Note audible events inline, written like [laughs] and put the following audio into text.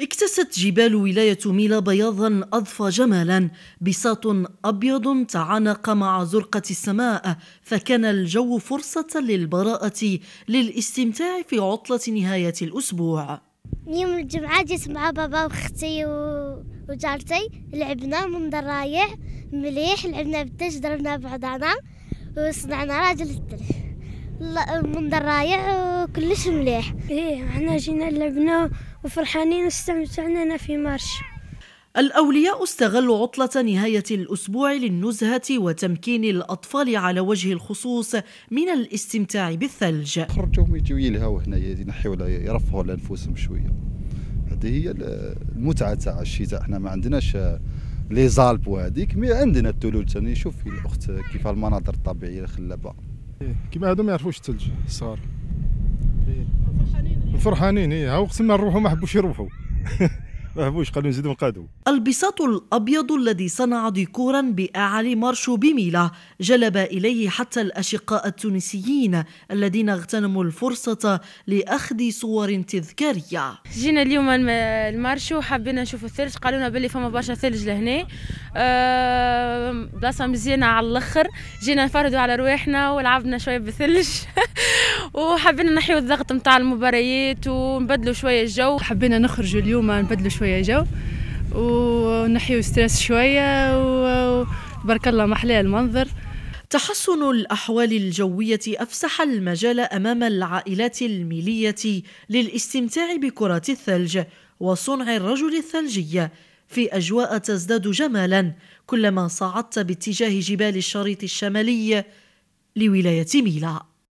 اكتست جبال ولاية ميلا بياضا أضفى جمالا بساط أبيض تعانق مع زرقة السماء فكان الجو فرصة للبراءة للاستمتاع في عطلة نهاية الأسبوع يوم الجمعة جيت مع بابا وأختي وجارتي لعبنا من رايح مليح لعبنا بالدج ضربنا بعضنا وصنعنا راجل الدلح المنظر رايع وكلش مليح ايه حنا جينا لعبنا وفرحانين واستمتعنا في مارش الأولياء استغلوا عطلة نهاية الأسبوع للنزهة وتمكين الأطفال على وجه الخصوص من الاستمتاع بالثلج خرجوا يجيو يلهوا هنا ينحيوا يرفهوا على أنفسهم شوية هذه هي المتعة تاع الشتاء احنا ما عندناش لي زالب وهذيك مي عندنا الثلوج تاني يعني شوف الاخت كيف المناظر الطبيعيه الخلابه إيه. كيما هادو ما يعرفوش الثلج الصغار فرحانين فرحانين ايه, إيه. ها قسم ما نروحوا ما حبوش يروحو [laughs] ما فهموش قالوا نزيدوا نقادوا البساط الأبيض الذي صنع ديكورا بأعالي مارشو بميلا جلب إليه حتى الأشقاء التونسيين الذين اغتنموا الفرصة لأخذ صور تذكارية جينا اليوم المارشو حبينا نشوفوا الثلج قالوا لنا باللي فما برشا ثلج لهنا بلاصة مزيانة على الأخر جينا نفردوا على رواحنا ولعبنا شوية بالثلج [laughs] وحبينا نحيو الضغط نتاع المباريات ونبدلوا شويه الجو حبينا نخرجوا اليوم نبدلوا شويه جو ونحيو ستريس شويه وبارك الله محلى المنظر تحسن الأحوال الجوية أفسح المجال أمام العائلات الميلية للاستمتاع بكرة الثلج وصنع الرجل الثلجية في أجواء تزداد جمالا كلما صعدت باتجاه جبال الشريط الشمالي لولاية ميلا